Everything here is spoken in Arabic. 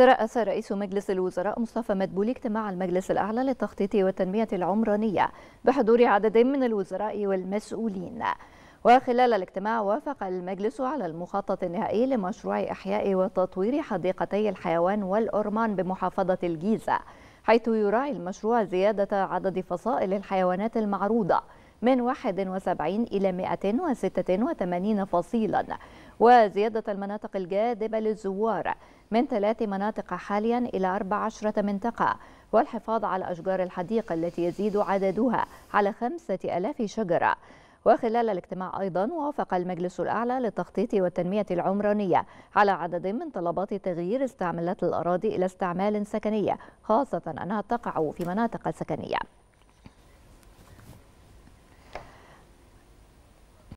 ترأس رئيس مجلس الوزراء مصطفى مدبولي اجتماع المجلس الأعلى للتخطيط والتنمية العمرانية بحضور عدد من الوزراء والمسؤولين وخلال الاجتماع وافق المجلس على المخطط النهائي لمشروع إحياء وتطوير حديقتي الحيوان والأرمان بمحافظة الجيزة حيث يراعي المشروع زيادة عدد فصائل الحيوانات المعروضة من 71 إلى 186 فصيلاً وزيادة المناطق الجاذبة للزوار من ثلاث مناطق حاليا إلى 14 منطقة والحفاظ على أشجار الحديقة التي يزيد عددها على 5000 شجرة وخلال الاجتماع أيضا وافق المجلس الأعلى للتخطيط والتنمية العمرانية على عدد من طلبات تغيير استعمالات الأراضي إلى استعمال سكنية خاصة أنها تقع في مناطق سكنية